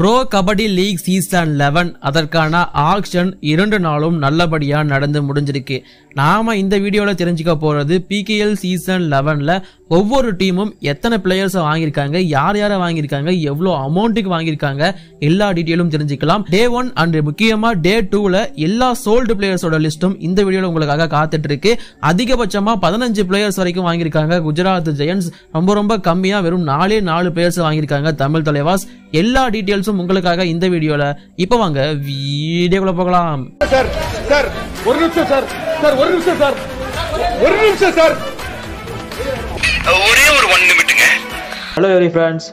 bro kabaddi league season eleven அதற்கான auction இரண்டு நாளும் நல்லபடியாக நடந்து முடிஞ்சிருக்கு நாம் இந்த வீடியோவில் தெரிஞ்சுக்க போகிறது பிகேஎல் சீசன் லெவனில் ஒவ்வொரு டீமும் எத்தனை பிளேயர்ஸை வாங்கியிருக்காங்க யார் யாரை வாங்கியிருக்காங்க எவ்வளோ அமௌண்ட்டுக்கு வாங்கியிருக்காங்க எல்லா டீட்டெயிலும் தெரிஞ்சுக்கலாம் டே ஒன் அண்ட் முக்கியமாக டே டூவில் எல்லா சோல்டு பிளேயர்ஸோட லிஸ்ட்டும் இந்த வீடியோவில் உங்களுக்காக காத்துட்டு இருக்கு அதிகபட்சமாக பதினஞ்சு பிளேயர்ஸ் வரைக்கும் வாங்கியிருக்காங்க குஜராத் ஜெயன்ஸ் ரொம்ப ரொம்ப கம்மியாக வெறும் நாலே நாலு பிளேயர்ஸ் வாங்கியிருக்காங்க தமிழ் தலைவாஸ் எல்லா டீட்டெயில்ஸ் டிப்ஸும் உங்களுக்காக இந்த வீடியோல இப்ப வாங்க வீடியோக்குள்ள போகலாம் சார் சார் ஒரு நிமிஷம் சார் சார் ஒரு நிமிஷம் சார் ஒரு நிமிஷம் சார் ஒரே ஒரு ஒன் நிமிட்டுங்க hello very friends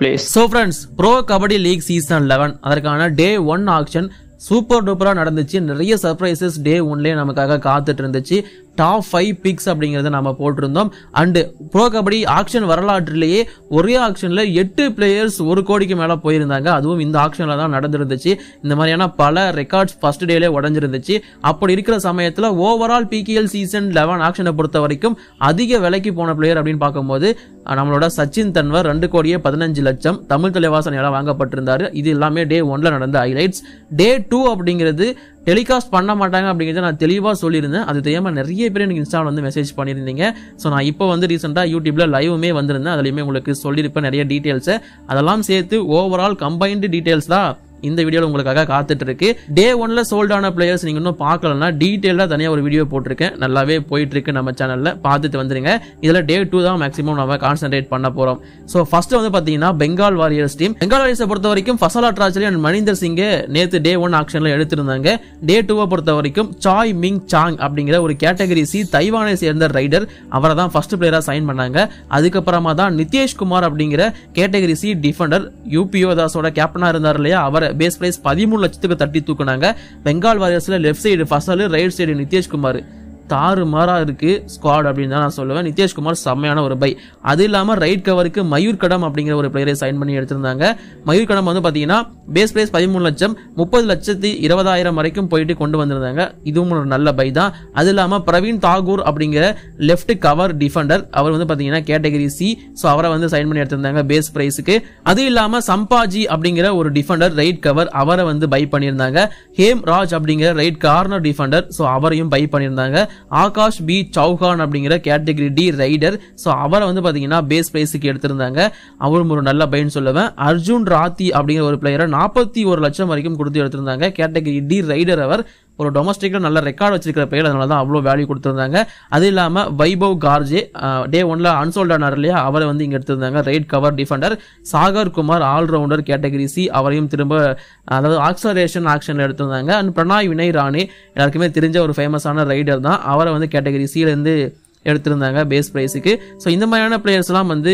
place so friends pro kabaddi league season eleven அதற்கான டே ஒன் ஆக்ஷன் சூப்பர் டூப்பராக நடந்துச்சு நிறைய சர்ப்ரைசஸ் டே ஒன்லேயே நமக்காக காத்துட்டு இருந்துச்சு டாப் ஃபைவ் பிக்ஸ் அப்படிங்கிறத நம்ம போட்டிருந்தோம் அண்டு ப்ரோ கபடி ஆக்ஷன் வரலாற்றிலேயே ஒரே ஆக்ஷனில் எட்டு பிளேயர்ஸ் ஒரு கோடிக்கு மேலே போயிருந்தாங்க அதுவும் இந்த ஆக்ஷனில் தான் நடந்திருந்துச்சு இந்த மாதிரியான பல ரெக்கார்ட்ஸ் ஃபர்ஸ்ட் டேலே உடஞ்சிருந்துச்சு அப்படி இருக்கிற சமயத்தில் ஓவரால் பிகேஎல் சீசன் லெவன் ஆக்ஷனை பொறுத்த வரைக்கும் அதிக விலைக்கு போன பிளேயர் அப்படின்னு பார்க்கும்போது நம்மளோட சச்சின் தன்வர் ரெண்டு கோடியே பதினஞ்சு லட்சம் தமிழ் எல்லாம் வாங்கப்பட்டிருந்தார் இது எல்லாமே டே ஒன்ல நடந்த ஹைலைட்ஸ் டே டூ அப்படிங்கிறது டெலிகாஸ்ட் பண்ண மாட்டாங்க அப்படிங்கிறத நான் தெளிவாக சொல்லியிருந்தேன் அது தெரியாமல் நிறைய பேர் எனக்கு இன்ஸ்டாவில் வந்து மெசேஜ் பண்ணியிருந்தீங்க ஸோ நான் இப்போ வந்து ரீசெண்டாக யூடியூப்பில் லைவுமே வந்திருந்தேன் அதுலேயுமே உங்களுக்கு சொல்லியிருப்பேன் நிறைய டீட்டெயில்ஸை அதெல்லாம் சேர்த்து ஓவரால் கம்பைன்டு டீட்டெயில்ஸ் தான் இந்த வீடியோவில் உங்களுக்காக காத்துட்ருக்கு டே ஒன்ல சோல்டான பிளேயர்ஸ் நீங்கள் இன்னும் பார்க்கலன்னா டீட்டெயிலாக தனியாக ஒரு வீடியோ போட்டிருக்கேன் நல்லாவே போயிட்டுருக்கு நம்ம சேனலில் பார்த்துட்டு வந்துருங்க இதில் டே டூ தான் மேக்ஸிமம் நம்ம கான்சென்ட்ரேட் பண்ண போகிறோம் ஸோ ஃபர்ஸ்ட் வந்து பார்த்தீங்கன்னா பெங்கால் வாரியர்ஸ் டீம் பெங்கால் வாரியர்ஸை பொறுத்த வரைக்கும் ஃபசலா ட்ராஜலி அண்ட் மணிந்தர் சிங்கு நேற்று டே ஒன் ஆக்ஷனில் எடுத்திருந்தாங்க டே டூவை பொறுத்த வரைக்கும் சாய் மிங் சாங் அப்படிங்கிற ஒரு கேட்டகரி சி தைவானை சேர்ந்த ரைடர் அவரை தான் ஃபர்ஸ்ட் பிளேயராக சைன் பண்ணாங்க அதுக்கப்புறமா தான் குமார் அப்படிங்கிற கேட்டகரி சி டிஃபெண்டர் யூபிஓ தாஸோட கேப்டனாக இருந்தார் இல்லையா அவர் பேஸ் பிரைஸ் பதிமூணு லட்சத்துக்கு தட்டி தூக்குனாங்க Bengal வாரியர்ஸ்ல left side ஃபசாலு right side Nitesh Kumar தாறுமாறாக இருக்குது ஸ்குவாட் அப்படின்னு தான் நான் சொல்லுவேன் நிதேஷ்குமார் செம்மையான ஒரு பை அது இல்லாமல் ரைட் கவருக்கு மயூர் கடம் அப்படிங்கிற ஒரு பிளேயரை சைன் பண்ணி எடுத்திருந்தாங்க மயூர் கடம் வந்து பார்த்தீங்கன்னா பேஸ் ப்ரைஸ் பதிமூணு லட்சம் முப்பது லட்சத்தி இருபதாயிரம் வரைக்கும் போயிட்டு கொண்டு வந்திருந்தாங்க இதுவும் ஒரு நல்ல பை தான் அது இல்லாமல் பிரவீன் தாகூர் அப்படிங்கிற லெஃப்ட் கவர் டிஃபெண்டர் அவர் வந்து பார்த்தீங்கன்னா கேட்டகரி சி ஸோ அவரை வந்து சைன் பண்ணி எடுத்திருந்தாங்க பேஸ் பிரைஸுக்கு அது இல்லாமல் சம்பாஜி அப்படிங்கிற ஒரு டிஃபெண்டர் ரைட் கவர் அவரை வந்து பை பண்ணியிருந்தாங்க ஹேம் ராஜ் அப்படிங்கிற ரைட் கார்னர் டிஃபெண்டர் ஸோ அவரையும் பை பண்ணியிருந்தாங்க ஆகாஷ் பி சௌஹான் அப்படிங்கிற கேட்டகரி டி ரைடர் ஸோ அவரை வந்து பார்த்தீங்கன்னா பேஸ் பிளேஸுக்கு எடுத்திருந்தாங்க அவரும் ஒரு நல்ல பயன்னு சொல்லுவேன் அர்ஜுன் ராத்தி அப்படிங்கிற ஒரு பிளேயரை நாற்பத்தி ஒரு லட்சம் வரைக்கும் கொடுத்து எடுத்திருந்தாங்க கேட்டகரி டி ரைடர் அவர் ஒரு டொமஸ்டிக்கில் நல்ல ரெக்கார்ட் வச்சிருக்கிற பிளேயர் அதனால தான் அவ்வளோ வேல்யூ கொடுத்துருந்தாங்க அது இல்லாமல் வைபவ் கார்ஜே டே ஒன்ல அன்சோல்ட் ஆனார் இல்லையா அவரை வந்து இங்கே எடுத்திருந்தாங்க right cover defender Sagar Kumar all rounder category C அவரையும் திரும்ப அதாவது ஆக்சலரேஷன் ஆக்ஷனில் எடுத்திருந்தாங்க அண்ட் பிரணாய் வினய் ராணி எல்லாருக்குமே தெரிஞ்ச ஒரு ஃபேமஸான ரைடர் தான் அவரை வந்து கேட்டகரி சியிலேருந்து எடுத்திருந்தாங்க பேஸ் ப்ரைஸுக்கு ஸோ இந்த மாதிரியான பிளேயர்ஸ்லாம் வந்து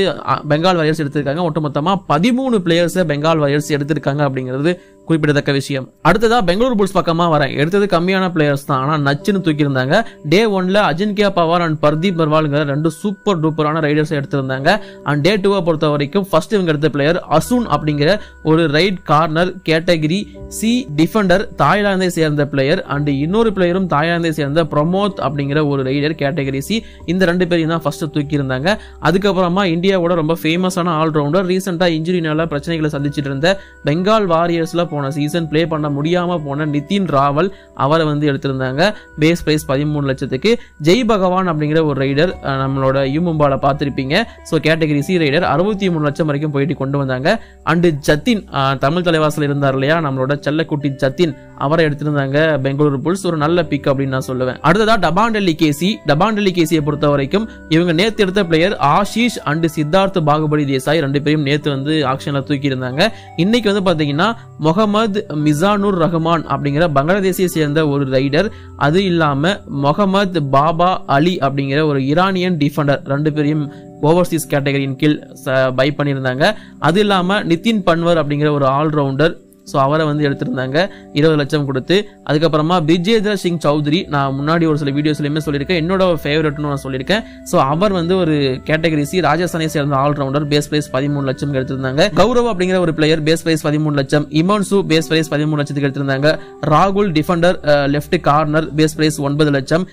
பெங்கால் வாரியர்ஸ் எடுத்திருக்காங்க ஒட்டுமொத்தமாக பதிமூணு பிளேயர்ஸை பெங்கால் வாரியர்ஸ் எடுத்திருக்காங்க அப்படிங்கிறது குறிப்பிடத்தக்க விஷயம் அடுத்ததாக பெங்களூர் புல்ஸ் பக்கமாக வரேன் எடுத்தது கம்மியான பிளேயர்ஸ் தான் ஆனால் நச்சுன்னு இருந்தாங்க டே ஒன்ல அஜின்கியா பவார் அண்ட் பர்தீப் பர்வாலுங்கிற ரெண்டு சூப்பர் டூப்பரான ரைடர்ஸ் எடுத்திருந்தாங்க அண்ட் டே டூவை பொறுத்த வரைக்கும் ஃபர்ஸ்ட் இவங்க எடுத்த பிளேயர் அசூன் அப்படிங்கிற ஒரு right corner category C defender தாய்லாந்தை சேர்ந்த பிளேயர் அண்ட் இன்னொரு பிளேயரும் தாய்லாந்தை சேர்ந்த பிரமோத் அப்படிங்கிற ஒரு ரைடர் கேட்டகிரி சி இந்த ரெண்டு பேரையும் தான் ஃபர்ஸ்ட் தூக்கியிருந்தாங்க அதுக்கப்புறமா இந்தியாவோட ரொம்ப ஃபேமஸான ஆல்ரவுண்டர் ரீசெண்டாக இன்ஜுரினால பிரச்சனைகளை சந்திச்சிட்டு இருந்த பெங்கால் வாரியர்ஸில் போன சீசன் ப்ளே பண்ண முடியாமல் போன நிதின் ராவல் அவரை வந்து எடுத்திருந்தாங்க பேஸ் ப்ரைஸ் பதிமூணு லட்சத்துக்கு ஜெய் பகவான் அப்படிங்கிற ஒரு ரைடர் நம்மளோட யூமும்பால பார்த்துருப்பீங்க ஸோ கேட்டகரி சி ரைடர் அறுபத்தி மூணு லட்சம் வரைக்கும் போயிட்டு கொண்டு வந்தாங்க அண்டு ஜத்தின் தமிழ் தலைவாசல் இருந்தார் இல்லையா நம்மளோட செல்லக்குட்டி ஜத்தின் அவரை எடுத்திருந்தாங்க பெங்களூரு புல்ஸ் ஒரு நல்ல பிக் அப்படின்னு நான் சொல்லுவேன் அடுத்ததா டபாண்டலி கேசி டபாண்டலி கேசியை பொறுத்த வரைக்கும் இவங்க நேத்து எடுத்த பிளேயர் ஆஷிஷ் அண்ட் சித்தார்த் பாகுபலி தேசாய் ரெண்டு பேரும் நேத்து வந்து ஆக்ஷன்ல தூக்கி இருந்தாங்க இன்னைக்கு வந்து பாத்தீங்கன்னா முகமது மிசானூர் ரஹ்மான் அப்படிங்கிற பங்களாதேஷை சேர்ந்த ஒரு ரைடர் அது இல்லாம முகமது பாபா அலி அப்படிங்கிற ஒரு ஈரானியன் டிஃபெண்டர் ரெண்டு பேரையும் ஓவர்சீஸ் கேட்டகரியின் கீழ் பை பண்ணியிருந்தாங்க அது இல்லாமல் நிதின் பன்வர் அப்படிங்கிற ஒரு ஆல்ரவுண்டர் ஸோ அவரை வந்து எடுத்திருந்தாங்க இருபது லட்சம் கொடுத்து அதுக்கப்புறமா பிஜேந்திர சிங் சௌத்ரி நான் முன்னாடி ஒரு சில வீடியோஸ்லையுமே சொல்லியிருக்கேன் என்னோட ஃபேவரட்னு நான் சொல்லியிருக்கேன் ஸோ அவர் வந்து ஒரு கேட்டகரி சி ராஜஸ்தானை சேர்ந்த ஆல்ரவுண்டர் பேஸ் பிரைஸ் பதிமூணு லட்சம் எடுத்திருந்தாங்க கௌரவ் அப்படிங்கிற ஒரு பிளேயர் பேஸ் பிரைஸ் பதிமூணு லட்சம் இமான்சு பேஸ் பிரைஸ் பதிமூணு லட்சத்துக்கு எடுத்திருந்தாங்க ராகுல் defender left corner base price ஒன்பது லட்சம்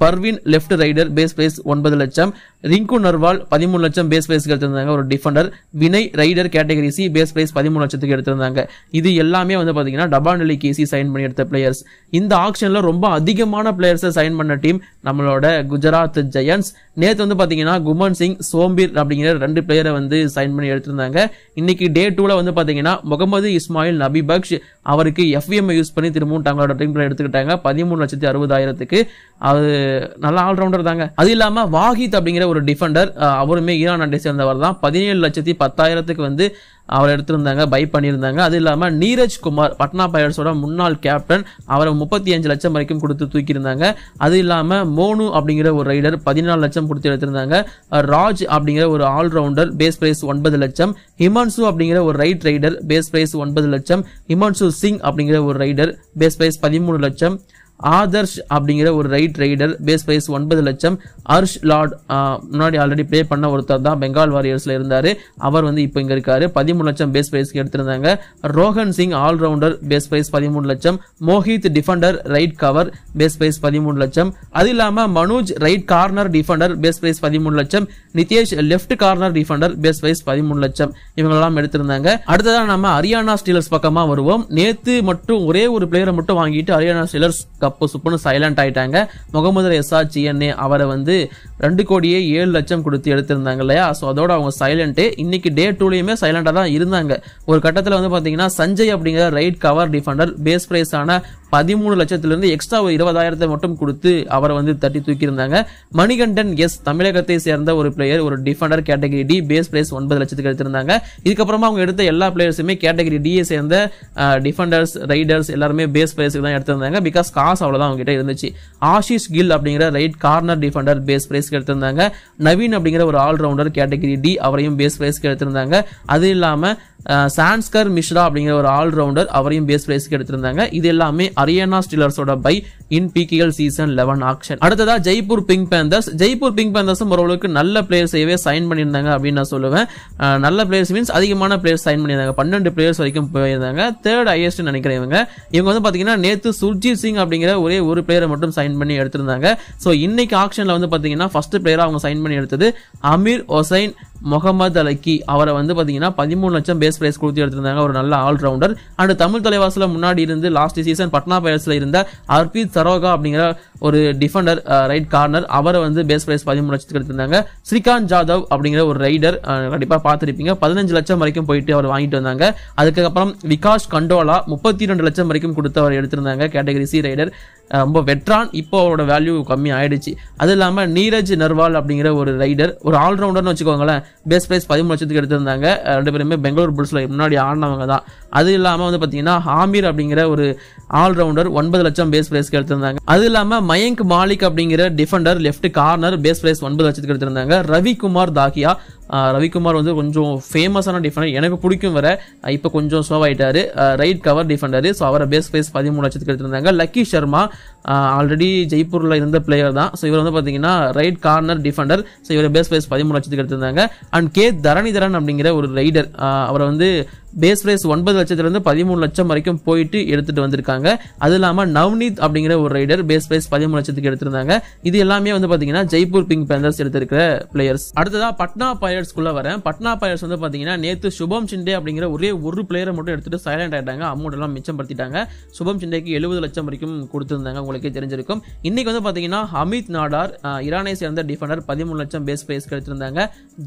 Parveen left raider base price ஒன்பது லட்சம் ரிங்கு நர்வால் பதிமூணு லட்சம் பேஸ் பிரைஸ்க்கு எடுத்திருந்தாங்க ஒரு டிஃபண்டர் வினை raider category C base price பதிமூணு லட்சத்துக்கு எடுத்திருந்தாங்க இது எல்லாமே வந்து பார்த்தீங்கன்னா நிலை கேசி சைன் பண்ணி எடுத்த பிளேயர்ஸ் இந்த ஆக்ஷனில் ரொம்ப அதிகமான பிளேயர்ஸை சைன் பண்ண டீம் நம்மளோட குஜராத் ஜெயன்ஸ் நேற்று வந்து பார்த்தீங்கன்னா குமன் சிங் சோம்பீர் அப்படிங்கிற ரெண்டு பிளேயரை வந்து சைன் பண்ணி எடுத்திருந்தாங்க இன்னைக்கு டே டூவில் வந்து பார்த்தீங்கன்னா முகமது இஸ்மாயில் நபி பக்ஷ் அவருக்கு எஃப்எம்ஐ யூஸ் பண்ணி திரும்பவும் தங்களோட டீம் எடுத்துக்கிட்டாங்க பதிமூணு லட்சத்தி அறுபதாயிரத்துக்கு அவர் அது நல்ல ஆல்ரவுண்டர் தாங்க அது இல்லாமல் வாஹித் அப்படிங்கிற ஒரு டிஃபெண்டர் அவருமே ஈரான் அண்டை சேர்ந்தவர் தான் பதினேழு லட்சத்தி பத்தாயிரத்துக்கு வந்து அவர் எடுத்திருந்தாங்க பை பண்ணியிருந்தாங்க அது இல்லாமல் நீரஜ் குமார் பட்னா பயர்ஸோட முன்னாள் கேப்டன் அவரை முப்பத்தி அஞ்சு லட்சம் வரைக்கும் கொடுத்து தூக்கியிருந்தாங்க அது இல்லாமல் மோனு அப்படிங்கிற ஒரு ரைடர் பதினாலு லட்சம் கொடுத்து எடுத்திருந்தாங்க ராஜ் அப்படிங்கிற ஒரு ஆல்ரவுண்டர் பேஸ் பிரைஸ் ஒன்பது லட்சம் ஹிமான்சு அப்படிங்கிற ஒரு ரைட் ரைடர் பேஸ் பிரைஸ் ஒன்பது லட்சம் ஹிமான்சு சிங் அப்படிங்கிற ஒரு ரைடர் பேஸ் பிரைஸ் பதிமூணு லட்சம் ஆதர்ஷ் அப்படிங்கிற ஒரு ரைட் ரைடர் பேஸ் பிரைஸ் ஒன்பது லட்சம் அர்ஷ் லார்ட் முன்னாடி ஆல்ரெடி ப்ளே பண்ண ஒருத்தர் தான் பெங்கால் வாரியர்ஸில் இருந்தார் அவர் வந்து இப்போ இங்கே இருக்காரு பதிமூணு லட்சம் பேஸ் பிரைஸ்க்கு எடுத்திருந்தாங்க Rohan Singh all rounder base price பதிமூணு லட்சம் Mohit defender right cover base price பதிமூணு லட்சம் அது இல்லாமல் Manoj right corner defender base price பதிமூணு லட்சம் Nitesh left corner defender base price பதிமூணு லட்சம் இவங்களெல்லாம் எடுத்திருந்தாங்க அடுத்ததான் நம்ம ஹரியானா ஸ்டீலர்ஸ் பக்கமாக வருவோம் நேற்று மட்டும் ஒரே ஒரு பிளேயரை மட்டும் வாங்கிட்டு ஹரியானா ஸ்டீலர்ஸ் சப்பு சுப்புன்னு சைலண்ட் ஆயிட்டாங்க முகமது எஸ்ஆர் சிஎன்ஏ அவரை வந்து ரெண்டு கோடியே ஏழு லட்சம் கொடுத்து எடுத்திருந்தாங்க இல்லையா ஸோ அதோட அவங்க சைலண்ட்டு இன்னைக்கு டே டூலையுமே சைலண்டாக தான் இருந்தாங்க ஒரு கட்டத்தில் வந்து பார்த்தீங்கன்னா சஞ்சய் அப்படிங்கிற ரைட் கவர் டிஃபெண்டர் பேஸ் பிரைஸான பதிமூணு லட்சத்திலிருந்து எக்ஸ்ட்ரா ஒரு இருபதாயிரத்தை மட்டும் கொடுத்து அவரை வந்து தட்டி தூக்கியிருந்தாங்க மணிகண்டன் எஸ் தமிழகத்தை சேர்ந்த ஒரு பிளேயர் ஒரு defender category D base place ஒன்பது லட்சத்துக்கு எடுத்திருந்தாங்க இதுக்கப்புறமா அவங்க எடுத்த எல்லா பிளேயர்ஸுமே கேட்டகரி டியை சேர்ந்த டிஃபெண்டர்ஸ் ரைடர்ஸ் எல்லாருமே பேஸ் பிளேஸுக்கு தான் எடுத்திருந்தாங்க பிகாஸ் காசு அவ்வளோதான் அவங்க கிட்ட இருந்துச்சு ஆஷிஷ் கில் அப்படிங்கிற ரைட் கார்னர் டிஃபெண்டர் பேஸ் பிரைஸ்க்கு எடுத்திருந்தாங்க நவீன் அப்படிங்கிற ஒரு ஆல்ரவுண்டர் கேட்டகரி டி அவரையும் பேஸ் பிரைஸ்க்கு எடுத்திருந்தாங்க அது இல்லாமல் சான்ஸ்கர் மிஸ்ரா அப்படிங்கிற ஒரு ஆல்ரவுண்டர் அவரையும் பேஸ் பிரைஸ்க்கு எடுத்திருந்தாங்க இது எல்லாமே அரியானா ஸ்டிலர்ஸோட by in PKL season eleven auction அடுத்ததா Jaipur pink panthers Jaipur pink பேந்தர்ஸும் ஓரளவுக்கு நல்ல பிளேயர்ஸையவே சைன் பண்ணியிருந்தாங்க அப்படின்னு நான் சொல்லுவேன் நல்ல பிளேயர்ஸ் மீன்ஸ் அதிகமான பிளேயர்ஸ் சைன் பண்ணியிருந்தாங்க பன்னெண்டு பிளேயர்ஸ் வரைக்கும் போயிருந்தாங்க தேர்ட் ஹையஸ்ட் நினைக்கிறேன் இவங்க இவங்க வந்து பார்த்தீங்கன்னா நேற்று சுர்ஜித் சிங் அப்படிங்கிற ஒரே ஒரு பிளேயரை மட்டும் சைன் பண்ணி எடுத்திருந்தாங்க ஸோ இன்னைக்கு ஆக்ஷனில் வந்து பார்த்தீங்கன்னா ஃபர்ஸ்ட் பிளேயர் அவங்க சைன் பண்ணி எடுத்தது அமீர் ஒசைன் முகமது அலக்கி அவரை வந்து பார்த்தீங்கன்னா பதிமூணு லட்சம் பேஸ் பிரைஸ் கொடுத்து எடுத்திருந்தாங்க ஒரு நல்ல ஆல்ரவுண்டர் அண்ட் தமிழ் தலைவாசல முன்னாடி இருந்து லாஸ்ட் சீசன் பட்னா பயர்ஸில் இருந்த அர்பித் சரோகா அப்படிங்கிற ஒரு டிஃபெண்டர் ரைட் கார்னர் அவரை வந்து பேஸ் பிரைஸ் பதிமூணு லட்சத்துக்கு எடுத்திருந்தாங்க ஸ்ரீகாந்த் ஜாதவ் அப்படிங்கிற ஒரு ரைடர் கண்டிப்பாக பார்த்துருப்பீங்க பதினஞ்சு லட்சம் வரைக்கும் போயிட்டு அவர் வாங்கிட்டு வந்தாங்க அதுக்கப்புறம் விகாஷ் கண்டோலா முப்பத்தி ரெண்டு லட்சம் வரைக்கும் கொடுத்து அவர் எடுத்திருந்தாங்க கேட்டகரி சி ரைடர் ரொம்ப வெட்ரான் இப்போ அவரோட வேல்யூ கம்மி ஆயிடுச்சு அது இல்லாமல் நீரஜ் நர்வால் அப்படிங்கிற ஒரு ரைடர் ஒரு ஆல்ரவுண்டர்னு வச்சுக்கோங்களேன் பெஸ்ட் பிரைஸ் பதிமூணு லட்சத்துக்கு எடுத்திருந்தாங்க ரெண்டு பேருமே பெங்களூர் புல்ஸில் முன்னாடி ஆடினவங்க தான் அது இல்லாமல் வந்து பார்த்தீங்கன்னா ஹாமீர் அப்படிங்கிற ஒரு ஆல்ரவுண்டர் ஒன்பது லட்சம் பேஸ் பிரைஸ்க்கு எடுத்திருந்தாங்க அது இல்லாமல் மயங்க் மாலிக் அப்படிங்கிற defender left corner base price ஒன்பது லட்சத்துக்கு எடுத்திருந்தாங்க ரவிக்குமார் தாகியா ரவிக்குமார் வந்து கொஞ்சம் ஃபேமஸான டிஃபெண்டர் எனக்கு பிடிக்கும் வர இப்போ கொஞ்சம் ஸ்லோ ஆகிட்டார் ரைட் கவர் டிஃபெண்டர் ஸோ அவரை பேஸ் பேஸ் பதிமூணு லட்சத்துக்கு எடுத்துருந்தாங்க லக்கி ஷர்மா ஆல்ரெடி ஜெய்ப்பூரில் இருந்த பிளேயர் தான் ஸோ இவர் வந்து பார்த்தீங்கன்னா ரைட் கார்னர் டிஃபெண்டர் ஸோ இவர் பேஸ் பேஸ் பதிமூணு லட்சத்துக்கு எடுத்திருந்தாங்க அண்ட் கே தரணிதரன் அப்படிங்கிற ஒரு ரைடர் அவரை வந்து பேஸ் ப்ரைஸ் ஒன்பது லட்சத்திலிருந்து பதிமூணு லட்சம் வரைக்கும் போயிட்டு எடுத்துகிட்டு வந்திருக்காங்க அது இல்லாமல் நவ்னீத் அப்படிங்கிற ஒரு ரைடர் பேஸ் ப்ரைஸ் பதிமூணு லட்சத்துக்கு எடுத்திருந்தாங்க இது எல்லாமே வந்து பார்த்தீங்கன்னா ஜெய்ப்பூர் பிங்க் பேந்தர்ஸ் எடுத்திருக்கிற பிளேயர்ஸ் அடுத்ததாக பட்னா பைரட்ஸ்குள்ளே வரேன் பட்னா பயர்ஸ் வந்து பார்த்தீங்கன்னா நேற்று சுபம் சிண்டே அப்படிங்கிற ஒரே ஒரு பிளேயரை மட்டும் எடுத்துகிட்டு சைலண்ட் ஆகிட்டாங்க அமௌண்ட் எல்லாம் மிச்சப்படுத்திட்டாங்க சுபம் சிண்டேக்கு எழுபது லட்சம் வரைக்கும் கொடுத்துருந்தாங்க உங்களுக்கே தெரிஞ்சிருக்கும் இன்னைக்கு வந்து பார்த்தீங்கன்னா அமித் நாடார் இரானை சேர்ந்த டிஃபெண்டர் பதிமூணு லட்சம் பேஸ் ப்ரைஸ் எடுத்திருந்தாங்க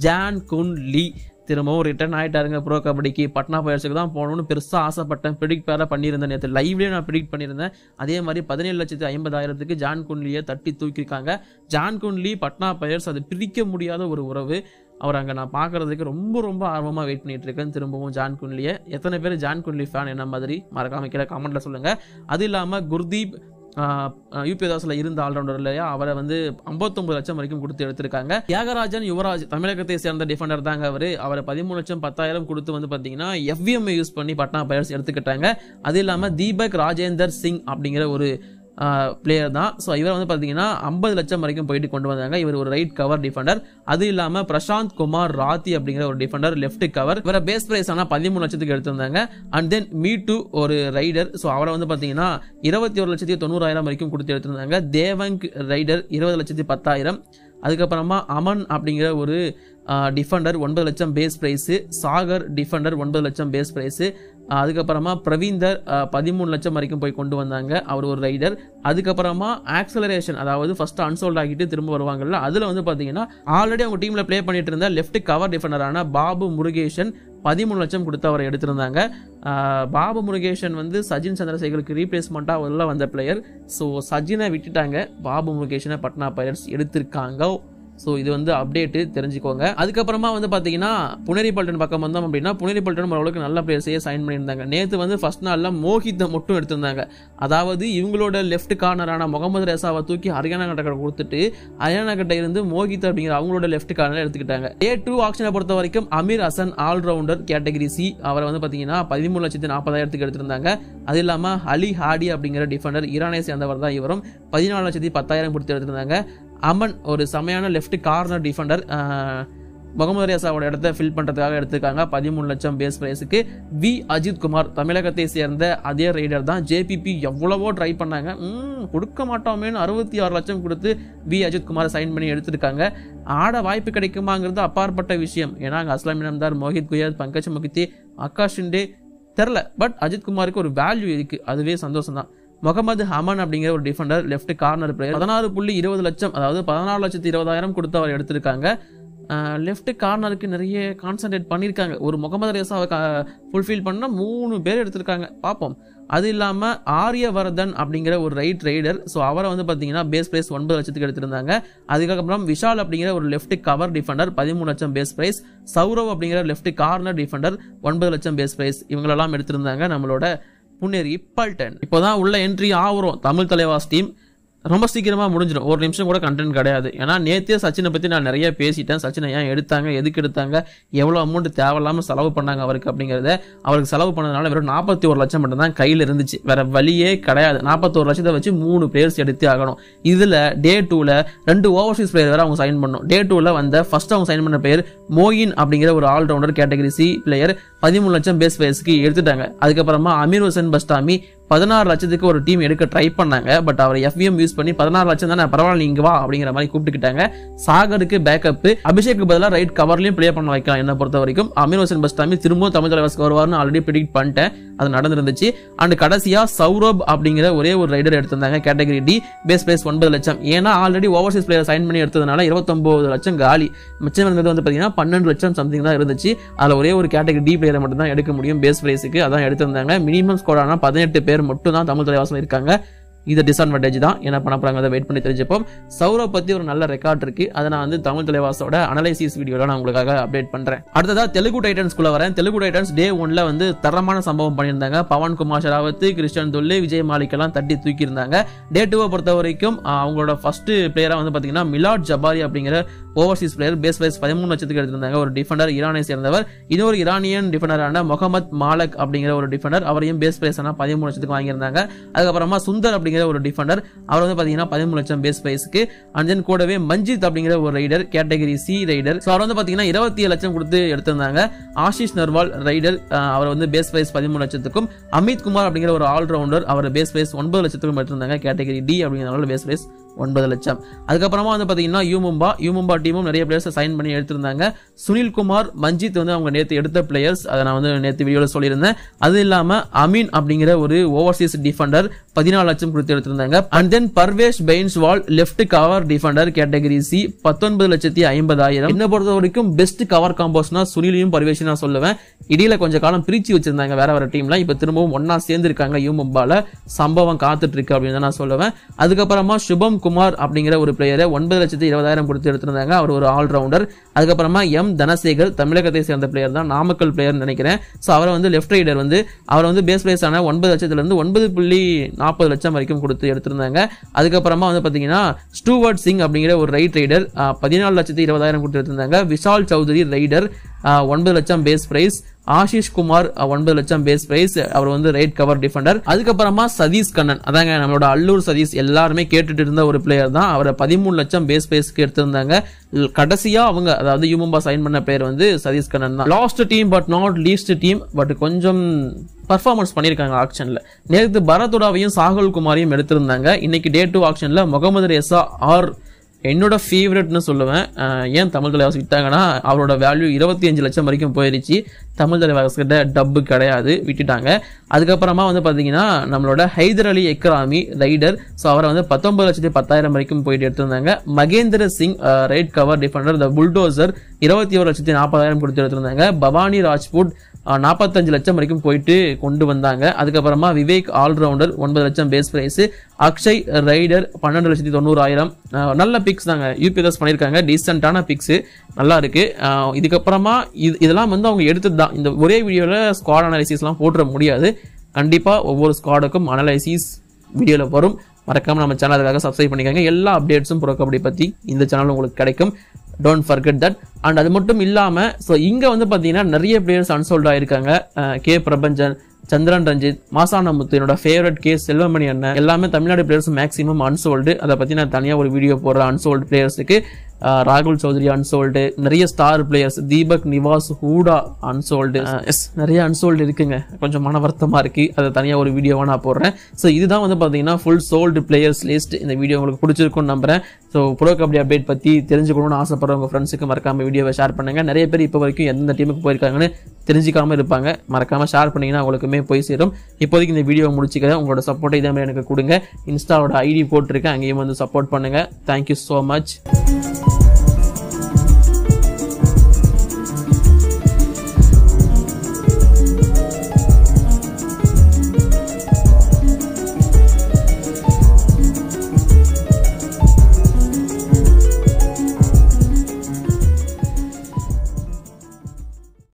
ஜான் குன் லீ திரும்பவும் ரிட்டர்ன் ஆகிட்டாருங்க ப்ரோ கபடிக்கு பட்னா பயர்ஸுக்கு தான் போகணும்னு பெருசாக ஆசைப்பட்டேன் ப்ரிடிக்ட் பேராக பண்ணியிருந்தேன் நேற்று லைவ்லேயே நான் ப்ரிடிக்ட் பண்ணியிருந்தேன் அதே மாதிரி பதினேழு லட்சத்து ஐம்பதாயிரத்துக்கு ஜான் குன்லியை தட்டி தூக்கியிருக்காங்க ஜான் குன்லி பட்னா பயர்ஸ் அது பிரிக்க முடியாத ஒரு உறவு அவர் அங்கே நான் பார்க்குறதுக்கு ரொம்ப ரொம்ப ஆர்வமாக வெயிட் பண்ணிட்டு இருக்கேன் திரும்பவும் ஜான் குன்லியை எத்தனை பேர் ஜான் குன்லி ஃபேன் என்ன மாதிரி மறக்காம கீழே கமெண்ட்டில் சொல்லுங்கள் அது இல்லாமல் குர்தீப் யூபி தாஸில் இருந்த ஆல்ரவுண்டர் இல்லையா அவரை வந்து ஐம்பத்தொம்பது லட்சம் வரைக்கும் கொடுத்து எடுத்திருக்காங்க தியாகராஜன் யுவராஜ் தமிழகத்தை சேர்ந்த டிஃபெண்டர் தாங்க அவர் அவரை பதிமூணு லட்சம் பத்தாயிரம் கொடுத்து வந்து பார்த்தீங்கன்னா எஃப்எம்ஐ யூஸ் பண்ணி பட்னா பயர்ஸ் எடுத்துக்கிட்டாங்க அது இல்லாமல் தீபக் ராஜேந்தர் சிங் அப்படிங்கிற ஒரு பிளேயர் தான் ஸோ இவர் வந்து பார்த்தீங்கன்னா ஐம்பது லட்சம் வரைக்கும் போயிட்டு கொண்டு வந்தாங்க இவர் ஒரு ரைட் கவர் டிஃபெண்டர் அது இல்லாமல் பிரசாந்த் குமார் ராத்தி அப்படிங்கிற ஒரு டிஃபெண்டர் லெஃப்ட் கவர் இவரை பேஸ் பிரைஸ் ஆனால் பதிமூணு லட்சத்துக்கு எடுத்திருந்தாங்க அண்ட் தென் மீ டு ஒரு ரைடர் ஸோ அவரை வந்து பார்த்தீங்கன்னா இருபத்தி ஒரு லட்சத்தி தொண்ணூறாயிரம் வரைக்கும் கொடுத்து எடுத்திருந்தாங்க தேவங்க் ரைடர் இருபது லட்சத்தி பத்தாயிரம் அதுக்கப்புறமா அமன் அப்படிங்கிற ஒரு டிஃபெண்டர் ஒன்பது லட்சம் பேஸ் ப்ரைஸு சாகர் டிஃபெண்டர் ஒன்பது லட்சம் பேஸ் ப்ரைஸு அதுக்கப்புறமா பிரவீந்தர் பதிமூணு லட்சம் வரைக்கும் போய் கொண்டு வந்தாங்க அவர் ஒரு ரைடர் அதுக்கப்புறமா ஆக்சலரேஷன் அதாவது ஃபர்ஸ்ட் அன்சோல்ட் ஆகிட்டு திரும்ப வருவாங்கல்ல அதில் வந்து பார்த்தீங்கன்னா ஆல்ரெடி அவங்க டீமில் ப்ளே பண்ணிட்டு இருந்த லெஃப்ட் கவர் டிஃபெண்டரான பாபு முருகேஷன் பதிமூணு லட்சம் கொடுத்து அவரை எடுத்திருந்தாங்க பாபு முருகேஷன் வந்து சஜின் சந்திரசேகருக்கு ரீப்ளேஸ்மெண்ட்டாக உள்ள வந்த பிளேயர் ஸோ சஜினை விட்டுட்டாங்க பாபு முருகேஷனை பட்னா பிளேயர்ஸ் எடுத்திருக்காங்க ஸோ இது வந்து அப்டேட்டு தெரிஞ்சுக்கோங்க அதுக்கப்புறமா வந்து பார்த்தீங்கன்னா புனரி பல்டன் பக்கம் வந்தோம் அப்படின்னா புனரி பல்டன் ஓரளவுக்கு நல்ல பிளேயர்ஸையே சைன் பண்ணியிருந்தாங்க நேற்று வந்து ஃபர்ஸ்ட் நாளில் மோஹித்தை மட்டும் எடுத்திருந்தாங்க அதாவது இவங்களோட லெஃப்ட் கார்னரான முகமது ரேசாவை தூக்கி ஹரியானா கட்டை கொடுத்துட்டு ஹரியானா கட்டை இருந்து மோஹித் அப்படிங்கிற அவங்களோட லெஃப்ட் கார்னர் எடுத்துக்கிட்டாங்க ஏ டூ ஆக்ஷனை பொறுத்த வரைக்கும் Amir Hassan all rounder category C அவரை வந்து பார்த்தீங்கன்னா பதிமூணு லட்சத்தி நாற்பதாயிரத்துக்கு எடுத்திருந்தாங்க அது இல்லாமல் அலி ஹாடி அப்படிங்கிற டிஃபெண்டர் ஈரானை சேர்ந்தவர் தான் இவரும் பதினாலு லட்சத்தி பத்தாயிரம் கொடுத்து எடுத்திருந்தாங்க அமன் ஒரு சமையான லெஃப்ட் கார்னர் டிஃபெண்டர் முகமது ரியாசாவோட இடத்த ஃபில் பண்ணுறதுக்காக எடுத்துருக்காங்க பதிமூணு லட்சம் பேஸ் ப்ரைஸுக்கு வி அஜித் குமார் தமிழகத்தை சேர்ந்த அதே ரைடர் தான் ஜேபிபி எவ்வளவோ ட்ரை பண்ணாங்க கொடுக்க மாட்டோமேனு அறுபத்தி ஆறு லட்சம் கொடுத்து வி அஜித் குமார் சைன் பண்ணி எடுத்திருக்காங்க ஆட வாய்ப்பு கிடைக்குமாங்கிறது அப்பாற்பட்ட விஷயம் ஏன்னா அங்கே அஸ்லாம் இனம்தார் மோஹித் குயர் பங்கஜ் முகித்தி ஆகாஷ் ஷிண்டே தெரில பட் அஜித் குமாருக்கு ஒரு வேல்யூ இருக்குது அதுவே சந்தோஷம் தான் முகமது ஹமன் அப்படிங்கிற ஒரு டிஃபெண்டர் லெஃப்ட் கார்னர் பிளேயர் பதினாறு புள்ளி இருபது லட்சம் அதாவது பதினாறு லட்சத்து இருபதாயிரம் கொடுத்து அவர் எடுத்திருக்காங்க லெஃப்ட் கார்னருக்கு நிறைய கான்சன்ட்ரேட் பண்ணியிருக்காங்க ஒரு முகமது ரேசாவை ஃபுல்ஃபில் பண்ணால் மூணு பேர் எடுத்திருக்காங்க பார்ப்போம் அது இல்லாமல் ஆரியவர்தன் அப்படிங்கிற ஒரு ரைட் ரைடர் ஸோ அவரை வந்து பார்த்தீங்கன்னா பேஸ் ப்ரைஸ் ஒன்பது லட்சத்துக்கு எடுத்திருந்தாங்க அதுக்கப்புறம் விஷால் அப்படிங்கிற ஒரு லெஃப்ட் கவர் டிஃபெண்டர் பதிமூணு லட்சம் பேஸ் ப்ரைஸ் சௌரவ் அப்படிங்கிற லெஃப்ட் கார்னர் டிஃபெண்டர் ஒன்பது லட்சம் பேஸ் ப்ரைஸ் இவங்களெல்லாம் எடுத்திருந்தாங்க நம்மளோட முன்னேறி பல்டன் இப்போதான் உள்ள என்ட்ரி ஆவரும் தமிழ் தலைவாஸ் டீம் ரொம்ப சீக்கிரமாக முடிஞ்சிடும் ஒரு நிமிஷம் கூட கண்டென்ட் கிடையாது ஏன்னா நேற்றே சச்சினை பற்றி நான் நிறைய பேசிட்டேன் சச்சினை ஏன் எடுத்தாங்க எதுக்கு எடுத்தாங்க எவ்வளோ அமௌண்ட் தேவையில்லாமல் செலவு பண்ணாங்க அவருக்கு அப்படிங்கிறத அவருக்கு செலவு பண்ணதுனால வெறும் நாற்பத்தி ஒரு லட்சம் மட்டும் தான் கையில் இருந்துச்சு வேறு வழியே கிடையாது நாற்பத்தோரு லட்சத்தை வச்சு மூணு பிளேயர்ஸ் எடுத்து ஆகணும் இதில் டே டூவில் ரெண்டு ஓவர்சீஸ் பிளேயர் வேறு அவங்க சைன் பண்ணணும் டே டூவில் வந்த ஃபர்ஸ்ட் அவங்க சைன் பண்ண பிளேயர் மோயின் அப்படிங்கிற ஒரு ஆல்ரவுண்டர் கேட்டகரி சி பிளேயர் பதிமூணு லட்சம் பேஸ் பிளேயர்ஸ்க்கு எடுத்துட்டாங்க அதுக்கப்புறமா அமீர் ஹுசன் பஸ்தாமி பதினாறு லட்சத்துக்கு ஒரு டீம் எடுக்க ட்ரை பண்ணாங்க பட் அவர் எஃப்எம் யூஸ் பண்ணி பதினாறு லட்சம் தானே பரவாயில்ல நீங்க வா அப்படிங்கிற மாதிரி கூப்பிட்டுக்கிட்டாங்க சாகருக்கு பேக்கப் அபிஷேக்கு பதிலாக ரைட் கவர்லையும் பிளே பண்ண வைக்கலாம் என்ன பொறுத்த வரைக்கும் அமீர் ஹோசன் டாமி திரும்பவும் தமிழ் தலைவாஸ்க்கு வருவார்னு ஆல்ரெடி ப்ரிடிக்ட் பண்ணிட்டேன் அது நடந்திருந்துச்சு அண்ட் கடைசியா சௌரப் அப்படிங்கிற ஒரே ஒரு ரைடர் எடுத்திருந்தாங்க கேட்டகரி டி பேஸ் பிரைஸ் ஒன்பது லட்சம் ஏன்னா ஆல்ரெடி ஓவர்சீஸ் பிளேயர் சைன் பண்ணி எடுத்ததுனால இருபத்தொன்பது லட்சம் காலி மிச்சம் இருந்தது வந்து பார்த்தீங்கன்னா பன்னெண்டு லட்சம் சம்திங் தான் இருந்துச்சு அதில் ஒரே ஒரு கேட்டகரி டி பிளேயரை மட்டும் தான் எடுக்க முடியும் பேஸ் பிளேஸுக்கு அதான் எடுத்திருந்தாங்க மினிமம் ஸ்கோர் ஆனால் பதினெட்டு பேர் பேர் மட்டும் தான் தமிழ் தலைவாசல் இருக்காங்க இது டிஸ்அட்வான்டேஜ் தான் என்ன பண்ண போகிறாங்க அதை வெயிட் பண்ணி தெரிஞ்சுப்போம் சௌரவ் பற்றி ஒரு நல்ல ரெக்கார்ட் இருக்குது அதை நான் வந்து தமிழ் தலைவாசோட அனலைசிஸ் வீடியோவில் நான் உங்களுக்காக அப்டேட் பண்ணுறேன் அடுத்ததாக தெலுங்கு டைட்டன்ஸ்குள்ளே வரேன் தெலுங்கு டைட்டன்ஸ் டே ஒன்ல வந்து தரமான சம்பவம் பண்ணியிருந்தாங்க பவன் குமார் ஷராவத்து கிறிஸ்டன் தொல்லி விஜய் மாலிக்கெல்லாம் தட்டி தூக்கியிருந்தாங்க டே டூவை பொறுத்த வரைக்கும் அவங்களோட ஃபர்ஸ்ட் பிளேயராக வந்து பார்த்தீங்கன்னா மிலாட் ஜபாரி அப்படிங்கிற ஓவர்சீஸ் பிளேயர் பேஸ் வைஸ் பதிமூணு லட்சத்துக்கு எடுத்திருந்தாங்க ஒரு டிஃபெண்டர் ஈரானை சேர்ந்தவர் இது ஒரு ஈரானியன் டிஃபெண்டரான முகமது மாலக் அப்படிங்கிற ஒரு டிஃபெண்டர் அவரையும் பேஸ் பிளேஸ் பதிமூணு லட்சத்துக்கு வாங்கியிருந்தாங்க அதுக்கப்புறமா சுந்தர் அப்படிங்கிற அப்படிங்கிற ஒரு டிஃபெண்டர் அவர் வந்து பாத்தீங்கன்னா பதிமூணு லட்சம் பேஸ் பிரைஸ்க்கு அண்ட் தென் கூடவே மஞ்சித் அப்படிங்கிற ஒரு ரைடர் கேட்டகரி சி ரைடர் அவர் வந்து பாத்தீங்கன்னா இருபத்தி ஏழு லட்சம் கொடுத்து எடுத்திருந்தாங்க ஆஷிஷ் நர்வால் ரைடர் அவர் வந்து பேஸ் பிரைஸ் பதிமூணு லட்சத்துக்கும் அமித் குமார் அப்படிங்கிற ஒரு ஆல்ரவுண்டர் அவர் பேஸ் பிரைஸ் ஒன்பது லட்சத்துக்கும் எடுத்திருந்தாங்க கேட்டகரி டி அப்படிங்கிற பேஸ் பிரைஸ் ஒன்பது லட்சம் அதுக்கப்புறமா வந்து பார்த்தீங்கன்னா யூமும்பா யூமும்பா டீமும் நிறைய பிளேயர்ஸை சைன் பண்ணி எடுத்திருந்தாங்க குமார் மஞ்சித் வந்து அவங்க நேற்று எடுத்த பிளேயர்ஸ் அதை நான் வந்து நேற்று வீடியோவில் சொல்லியிருந்தேன் அது இல்லாமல் அமீன் அப்படிங்கிற ஒரு ஓவர்சீஸ் டிஃபெண்டர் பதினாலு லட்சம் கொடுத்து எடுத்திருந்தாங்க and then Parvesh Bhainswal left cover defender category C பத்தொன்பது லட்சத்தி ஐம்பதாயிரம் என்ன பொறுத்த வரைக்கும் பெஸ்ட் கவர் காம்போஸ்னா சுனிலையும் பர்வேஷ் நான் சொல்லுவேன் இடையில கொஞ்சம் காலம் பிரிச்சு வச்சிருந்தாங்க வேற வேற டீம்லாம் இப்போ திரும்பவும் ஒன்னா யூ யூமும்பால சம்பவம் காத்துட்டு இருக்கு அப்படின்னு நான் சொல்லுவேன் அதுக்கப்புறமா சுபம் குமார் அப்படிங்கிற ஒரு பிளேயரை ஒன்பது லட்சத்தி இருபதாயிரம் கொடுத்து எடுத்திருந்தாங்க அவர் ஒரு ஆல்ரவுண்டர் அதுக்கப்புறமா எம் தனசேகர் தமிழகத்தை சேர்ந்த பிளேயர் தான் நாமக்கல் பிளேயர் நினைக்கிறேன் ஸோ அவரை வந்து லெஃப்ட் ரைடர் வந்து அவர் வந்து பேஸ் பிளேஸான ஒன்பது லட்சத்துலேருந்து ஒன்பது புள்ளி நாற்பது லட்சம் வரைக்கும் கொடுத்து எடுத்திருந்தாங்க அதுக்கப்புறமா வந்து பார்த்தீங்கன்னா ஸ்டூவர்ட் சிங் அப்படிங்கிற ஒரு ரைட் ரைடர் பதினாலு லட்சத்தி இருபதாயிரம் கொடுத்து எடுத்திருந்தாங்க விஷால் சௌத்ரி ரைடர் ஒன்பது லட்சம் பேஸ் பிரைஸ் ஆஷிஷ் குமார் ஒன்பது லட்சம் பேஸ் பிரைஸ் அவர் வந்து ரைட் கவர் டிஃபெண்டர் அதுக்கப்புறமா சதீஷ் கண்ணன் அதாங்க நம்மளோட அல்லூர் சதீஷ் எல்லாருமே கேட்டுட்டு இருந்த ஒரு பிளேயர் தான் அவரை பதிமூணு லட்சம் பேஸ் பிரைஸ்க்கு எடுத்திருந்தாங்க கடைசியா அவங்க அதாவது யூமும்பா சைன் பண்ண பிளேயர் வந்து சதீஷ் கண்ணன் தான் last team but not least team but கொஞ்சம் பர்ஃபார்மன்ஸ் பண்ணியிருக்காங்க ஆக்ஷனில் நேற்று பரதுடாவையும் சாகுல் குமாரையும் எடுத்திருந்தாங்க இன்னைக்கு டே டூ ஆக்ஷனில் முகமது ரேசா ஆர் என்னோட ஃபேவரட்னு சொல்லுவேன் ஏன் தமிழ் தலைவாசி விட்டாங்கன்னா அவரோட வேல்யூ இருபத்தி அஞ்சு லட்சம் வரைக்கும் போயிடுச்சு தமிழ் தலைவாசிக்கிட்ட டப்பு கிடையாது விட்டுட்டாங்க அதுக்கப்புறமா வந்து பார்த்தீங்கன்னா நம்மளோட Haider Ali Ekrami raider so அவரை வந்து பத்தொன்பது லட்சத்தி பத்தாயிரம் வரைக்கும் போயிட்டு எடுத்திருந்தாங்க Mahendra Singh right cover defender the bulldozer இருபத்தி ஒரு லட்சத்தி நாற்பதாயிரம் கொடுத்து எடுத்திருந்தாங்க பவானி ராஜ்பூட் நாற்பத்தஞ்சு லட்சம் வரைக்கும் போயிட்டு கொண்டு வந்தாங்க அதுக்கப்புறமா விவேக் ஆல்ரவுண்டர் ஒன்பது லட்சம் பேஸ் பிரைஸ் அக்ஷய் ரைடர் பன்னெண்டு லட்சத்தி தொண்ணூறாயிரம் நல்ல பிக்ஸ் தாங்க யூபிஎஸ் பண்ணியிருக்காங்க டீசெண்டான பிக்ஸ் நல்லா இருக்கு இதுக்கப்புறமா இது இதெல்லாம் வந்து அவங்க எடுத்தது தான் இந்த ஒரே வீடியோவில் ஸ்குவாட் அனாலிசிஸ்லாம் போட்டுற முடியாது கண்டிப்பாக ஒவ்வொரு ஸ்குவாடுக்கும் அனாலிசிஸ் வீடியோவில் வரும் மறக்காமல் நம்ம சேனல் அதுக்காக சப்ஸ்கிரைப் பண்ணிக்கோங்க எல்லா அப்டேட்ஸும் புறக்கபடி பற்றி இந்த சேனல் உங்களுக்கு கிடைக்கும் டோன்ட் ஃபர்கெட் தட் அண்ட் அது மட்டும் இல்லாமல் ஸோ இங்கே வந்து பார்த்தீங்கன்னா நிறைய பிளேயர்ஸ் அன்சோல்டாக இருக்காங்க கே பிரபஞ்சன் சந்திரன் ரஞ்சித் மாசானமுத்து என்னோட ஃபேவரட் கேஸ் செல்வமணி அண்ணன் எல்லாமே தமிழ்நாடு பிளேயர்ஸ் மேக்ஸிமம் அன்சோல்டு அதை பற்றி நான் தனியாக ஒரு வீடியோ போடுறேன் அன்சோல்டு பிளேயர்ஸுக்கு ராகுல் சௌத்ரி அன்சோல்டு நிறைய star players Deepak Niwas Hooda unsold yes நிறைய அன்சோல்டு இருக்குங்க கொஞ்சம் மன வருத்தமாக இருக்குது அதை தனியாக ஒரு வீடியோவாக நான் போடுறேன் ஸோ இதுதான் வந்து பார்த்தீங்கன்னா ஃபுல் சோல்டு பிளேயர்ஸ் லிஸ்ட் இந்த வீடியோ உங்களுக்கு பிடிச்சிருக்கும்னு நம்புறேன் ஸோ ப்ரோ கபடி அப்டேட் பற்றி தெரிஞ்சுக்கணும்னு ஆசைப்படுற உங்கள் ஃப்ரெண்ட்ஸுக்கு மறக்காமல் வீடியோவை ஷேர் பண்ணுங்கள் நிறைய பேர் இப்போ வரைக்கும் எந்தெந்த டீமுக்கு போயிருக்காங்கன்னு தெரிஞ்சிக்காமல் இருப்பாங்க மறக்காமல் ஷேர் பண்ணிங்கன்னா அவங்களுக்குமே போய் சேரும் இப்போதைக்கு இந்த வீடியோவை முடிச்சுக்கிறேன் உங்களோட சப்போர்ட்டை இதே மாதிரி எனக்கு கொடுங்க இன்ஸ்டாவோட ஐடி போட்டிருக்கேன் அங்கேயும் வந்து சப்போர்ட் பண்ணுங்கள் தேங்க்யூ ஸோ மச்